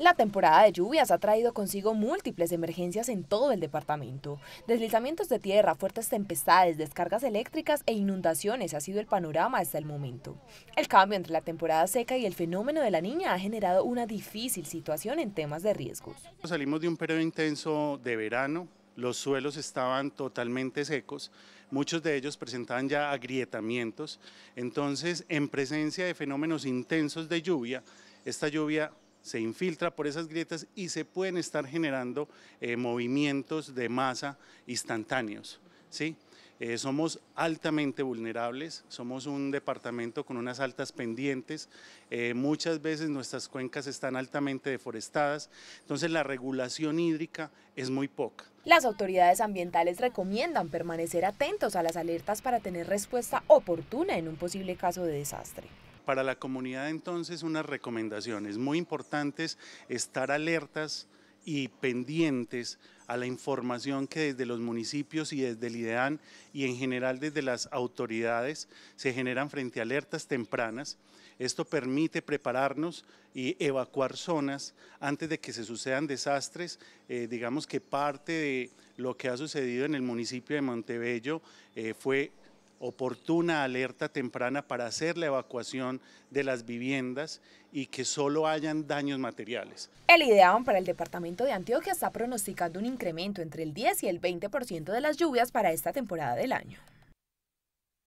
La temporada de lluvias ha traído consigo múltiples emergencias en todo el departamento. Deslizamientos de tierra, fuertes tempestades, descargas eléctricas e inundaciones ha sido el panorama hasta el momento. El cambio entre la temporada seca y el fenómeno de la niña ha generado una difícil situación en temas de riesgos. Salimos de un periodo intenso de verano, los suelos estaban totalmente secos, muchos de ellos presentaban ya agrietamientos, entonces en presencia de fenómenos intensos de lluvia, esta lluvia se infiltra por esas grietas y se pueden estar generando eh, movimientos de masa instantáneos. ¿sí? Eh, somos altamente vulnerables, somos un departamento con unas altas pendientes, eh, muchas veces nuestras cuencas están altamente deforestadas, entonces la regulación hídrica es muy poca. Las autoridades ambientales recomiendan permanecer atentos a las alertas para tener respuesta oportuna en un posible caso de desastre para la comunidad entonces unas recomendaciones muy importantes, estar alertas y pendientes a la información que desde los municipios y desde el IDEAN y en general desde las autoridades se generan frente a alertas tempranas. Esto permite prepararnos y evacuar zonas antes de que se sucedan desastres. Eh, digamos que parte de lo que ha sucedido en el municipio de Montebello eh, fue oportuna alerta temprana para hacer la evacuación de las viviendas y que solo hayan daños materiales. El IDEAM para el departamento de Antioquia está pronosticando un incremento entre el 10 y el 20% de las lluvias para esta temporada del año.